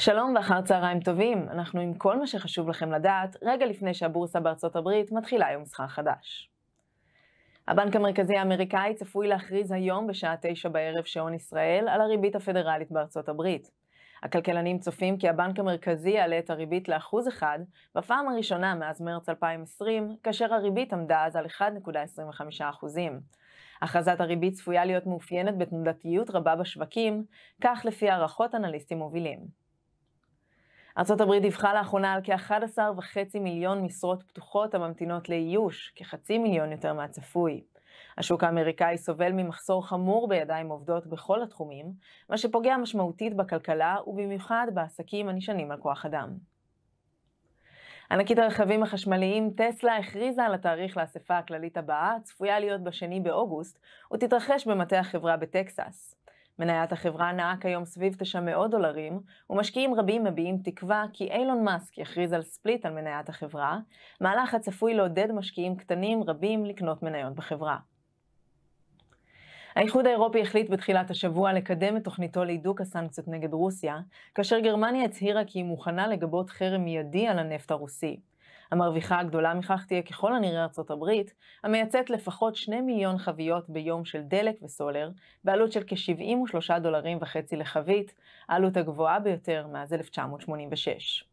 שלום ואחר צהריים טובים, אנחנו עם כל מה שחשוב לכם לדעת רגע לפני שהבורסה בארצות הברית מתחילה היום שכר חדש. הבנק המרכזי האמריקאי צפוי להכריז היום בשעה תשע בערב שעון ישראל על הריבית הפדרלית בארצות הברית. הכלכלנים צופים כי הבנק המרכזי יעלה את הריבית לאחוז אחד בפעם הראשונה מאז מרץ 2020, כאשר הריבית עמדה אז על 1.25%. הכרזת הריבית צפויה להיות מאופיינת בתנודתיות רבה בשווקים, כך לפי הערכות אנליסטים מובילים. ארה"ב דיווחה לאחרונה על כ-11.5 מיליון משרות פתוחות הממתינות לאיוש, כחצי מיליון יותר מהצפוי. השוק האמריקאי סובל ממחסור חמור בידיים עובדות בכל התחומים, מה שפוגע משמעותית בכלכלה ובמיוחד בעסקים הנשענים על כוח אדם. ענקית הרכבים החשמליים טסלה הכריזה על התאריך לאספה הכללית הבאה, צפויה להיות בשני באוגוסט, ותתרחש במטה החברה בטקסס. מניית החברה נעה כיום סביב 900 דולרים, ומשקיעים רבים מביעים תקווה כי אילון מאסק יכריז על ספליט על מניית החברה, מהלך הצפוי לעודד משקיעים קטנים רבים לקנות מניות בחברה. האיחוד האירופי החליט בתחילת השבוע לקדם את תוכניתו להידוק הסנקציות נגד רוסיה, כאשר גרמניה הצהירה כי היא מוכנה לגבות חרם מיידי על הנפט הרוסי. המרוויחה הגדולה מכך תהיה ככל הנראה ארצות הברית, המייצאת לפחות 2 מיליון חביות ביום של דלק וסולר, בעלות של כ-73 דולרים וחצי לחבית, העלות הגבוהה ביותר מאז 1986.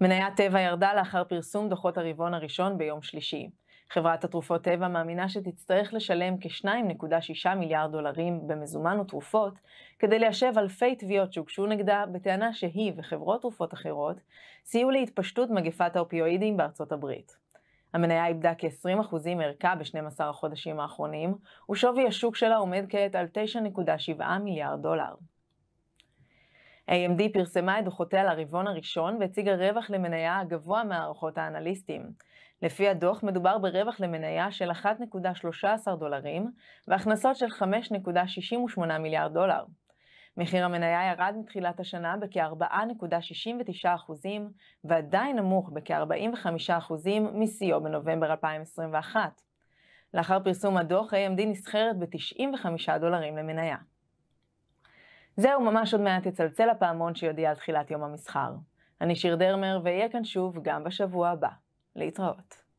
מניית טבע ירדה לאחר פרסום דוחות הרבעון הראשון ביום שלישי. חברת התרופות טבע מאמינה שתצטרך לשלם כ-2.6 מיליארד דולרים במזומן ותרופות, כדי ליישב אלפי תביעות שהוגשו נגדה, בטענה שהיא וחברות תרופות אחרות סייעו להתפשטות מגפת האופיואידים בארצות הברית. המניה איבדה כ-20% מערכה ב-12 החודשים האחרונים, ושווי השוק שלה עומד כעת על 9.7 מיליארד דולר. AMD פרסמה את דוחותיה לרבעון הראשון והציגה רווח למניה הגבוה מהערכות האנליסטים. לפי הדוח מדובר ברווח למניה של 1.13 דולרים והכנסות של 5.68 מיליארד דולר. מחיר המניה ירד מתחילת השנה בכ-4.69% ועדיין נמוך בכ-45% משיאו בנובמבר 2021. לאחר פרסום הדוח, AMD נסחרת ב-95 דולרים למניה. זהו, ממש עוד מעט יצלצל הפעמון שיודיע על תחילת יום המסחר. אני שיר דרמר, ואהיה כאן שוב גם בשבוע הבא. להתראות.